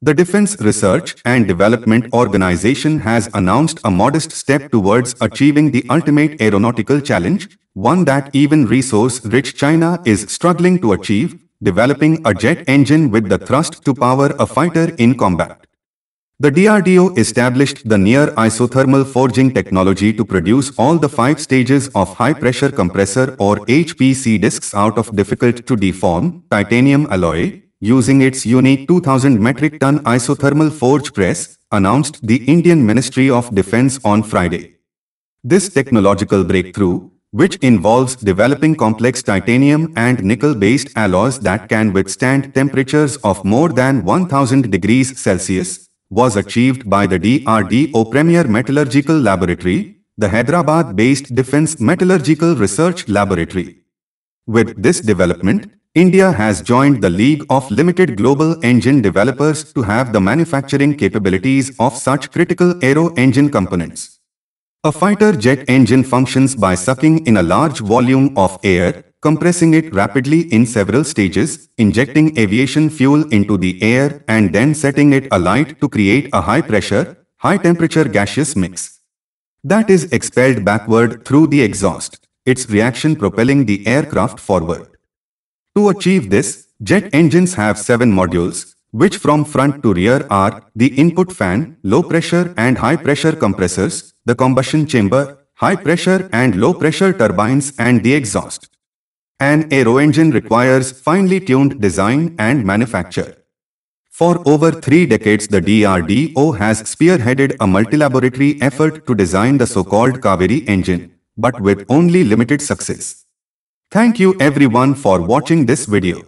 The Defense Research and Development Organization has announced a modest step towards achieving the ultimate aeronautical challenge, one that even resource-rich China is struggling to achieve, developing a jet engine with the thrust to power a fighter in combat. The DRDO established the near isothermal forging technology to produce all the five stages of high pressure compressor or HPC discs out of difficult to deform titanium alloy, using its unique 2000 metric ton isothermal forge press, announced the Indian Ministry of Defense on Friday. This technological breakthrough, which involves developing complex titanium and nickel-based alloys that can withstand temperatures of more than 1000 degrees Celsius, was achieved by the DRDO Premier Metallurgical Laboratory, the Hyderabad-based Defense Metallurgical Research Laboratory. With this development, India has joined the League of Limited Global Engine Developers to have the manufacturing capabilities of such critical aero engine components. A fighter jet engine functions by sucking in a large volume of air, compressing it rapidly in several stages, injecting aviation fuel into the air and then setting it alight to create a high-pressure, high-temperature gaseous mix. That is expelled backward through the exhaust, its reaction propelling the aircraft forward. To achieve this, jet engines have seven modules, which from front to rear are the input fan, low pressure and high pressure compressors, the combustion chamber, high pressure and low pressure turbines and the exhaust. An aero engine requires finely tuned design and manufacture. For over three decades, the DRDO has spearheaded a multilaboratory effort to design the so-called Kaveri engine, but with only limited success. Thank you everyone for watching this video.